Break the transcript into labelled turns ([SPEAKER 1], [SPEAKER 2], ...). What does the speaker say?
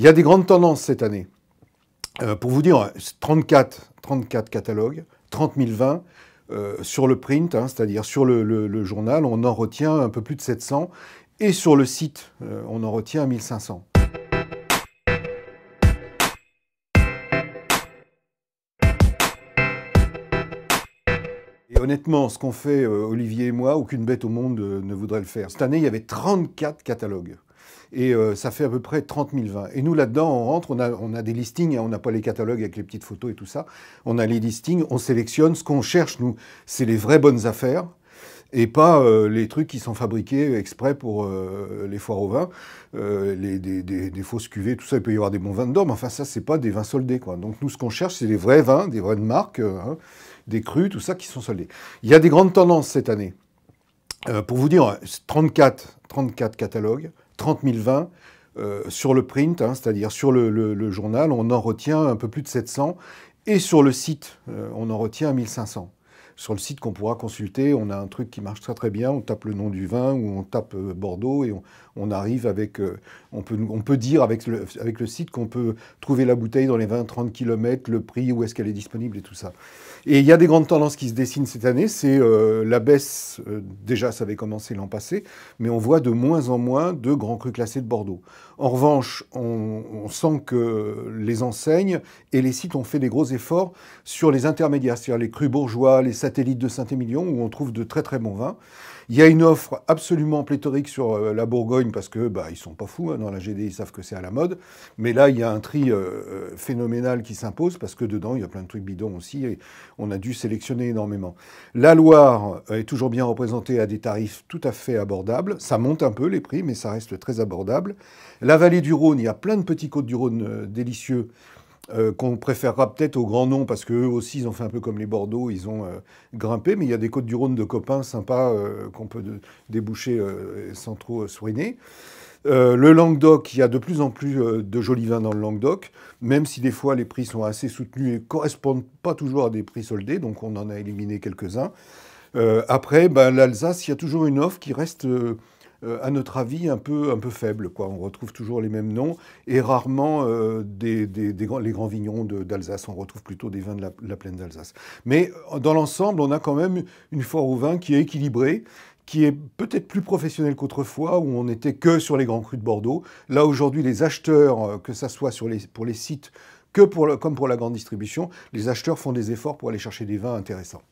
[SPEAKER 1] Il y a des grandes tendances cette année. Euh, pour vous dire, 34, 34 catalogues, 30 020 euh, sur le print, hein, c'est-à-dire sur le, journal, on en retient un peu plus de 700, et sur le site, euh, on en retient 1500. Et honnêtement, ce qu'on fait, Olivier et moi, aucune bête au monde ne voudrait le faire. Cette année, il y avait 34 catalogues. Et euh, ça fait à peu près 30 000 vins. Et nous, là-dedans, on rentre, on a, des listings, hein, on n'a pas les catalogues avec les petites photos et tout ça. On a les listings, on sélectionne ce qu'on cherche, nous. C'est les vraies bonnes affaires et pas euh, les trucs qui sont fabriqués exprès pour euh, les foires au vins, les, des, fausses cuvées, tout ça. Il peut y avoir des bons vins dedans, mais enfin, ça, n'est pas des vins soldés, quoi. Donc, nous, ce qu'on cherche, c'est les vrais vins, des vraies marques, hein, des crus, tout ça, qui sont soldés. Il y a des grandes tendances cette année. pour vous dire, 34, 34 catalogues, 30 020 euh, sur le print, hein, c'est-à-dire sur le, journal, on en retient un peu plus de 700, et sur le site, euh, on en retient 1500 sur le site qu'on pourra consulter, on a un truc qui marche très très bien, on tape le nom du vin ou on tape euh, Bordeaux et on, arrive avec, euh, on, peut, on peut dire avec le, avec le site qu'on peut trouver la bouteille dans les 20-30 km, le prix, où est-ce qu'elle est disponible et tout ça. Et il y a des grandes tendances qui se dessinent cette année, c'est euh, la baisse, déjà ça avait commencé l'an passé, mais on voit de moins en moins de grands crus classés de Bordeaux. En revanche, on, sent que les enseignes et les sites ont fait des gros efforts sur les intermédiaires, c'est-à-dire les crus bourgeois, les satellite de Saint-Émilion où on trouve de très très bons vins. Il y a une offre absolument pléthorique sur euh, la Bourgogne parce que bah, ils sont pas fous hein. dans la GD, ils savent que c'est à la mode. Mais là, il y a un tri euh, euh, phénoménal qui s'impose parce que dedans, il y a plein de trucs bidons aussi et on a dû sélectionner énormément. La Loire est toujours bien représentée à des tarifs tout à fait abordables. Ça monte un peu les prix, mais ça reste très abordable. La vallée du Rhône, il y a plein de petits côtes du Rhône délicieux euh, qu'on préférera peut-être au grand nom, parce qu'eux aussi, ils ont fait un peu comme les Bordeaux, ils ont euh, grimpé, mais il y a des côtes du Rhône de copains sympas euh, qu'on peut déboucher sans trop soigner. le Languedoc, il y a de plus en plus de jolis vins dans le Languedoc, même si des fois les prix sont assez soutenus et correspondent pas toujours à des prix soldés, donc on en a éliminé quelques-uns. après, ben, l'Alsace, il y a toujours une offre qui reste euh, à notre avis, un peu, un peu faible. Quoi. On retrouve toujours les mêmes noms et rarement euh, les grands vignons d'Alsace. On retrouve plutôt des vins de la, plaine d'Alsace. Mais euh, dans l'ensemble, on a quand même une foire aux vin qui est équilibrée, qui est peut-être plus professionnelle qu'autrefois, où on n'était que sur les grands crus de Bordeaux. Là, aujourd'hui, les acheteurs, que ça soit pour les sites que comme pour la grande distribution, les acheteurs font des efforts pour aller chercher des vins intéressants.